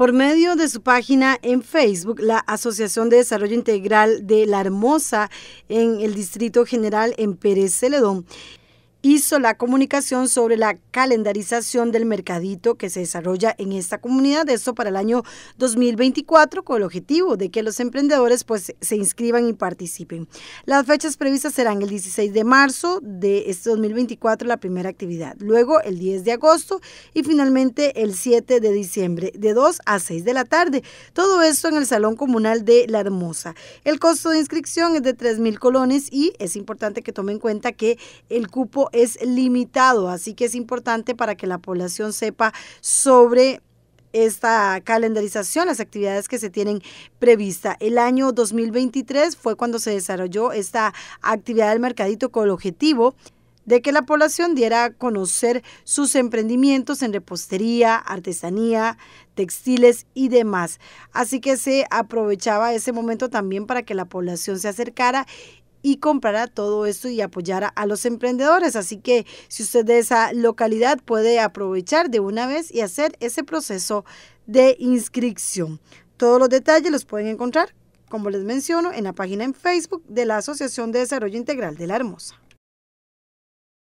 Por medio de su página en Facebook, la Asociación de Desarrollo Integral de La Hermosa en el Distrito General en Pérez Celedón hizo la comunicación sobre la calendarización del mercadito que se desarrolla en esta comunidad, esto para el año 2024, con el objetivo de que los emprendedores pues se inscriban y participen. Las fechas previstas serán el 16 de marzo de este 2024 la primera actividad, luego el 10 de agosto y finalmente el 7 de diciembre de 2 a 6 de la tarde. Todo esto en el Salón Comunal de La Hermosa. El costo de inscripción es de 3.000 colones y es importante que tomen en cuenta que el cupo es limitado, así que es importante para que la población sepa sobre esta calendarización, las actividades que se tienen prevista. El año 2023 fue cuando se desarrolló esta actividad del mercadito con el objetivo de que la población diera a conocer sus emprendimientos en repostería, artesanía, textiles y demás. Así que se aprovechaba ese momento también para que la población se acercara y comprará todo esto y apoyará a los emprendedores. Así que si usted de esa localidad puede aprovechar de una vez y hacer ese proceso de inscripción. Todos los detalles los pueden encontrar, como les menciono, en la página en Facebook de la Asociación de Desarrollo Integral de la Hermosa.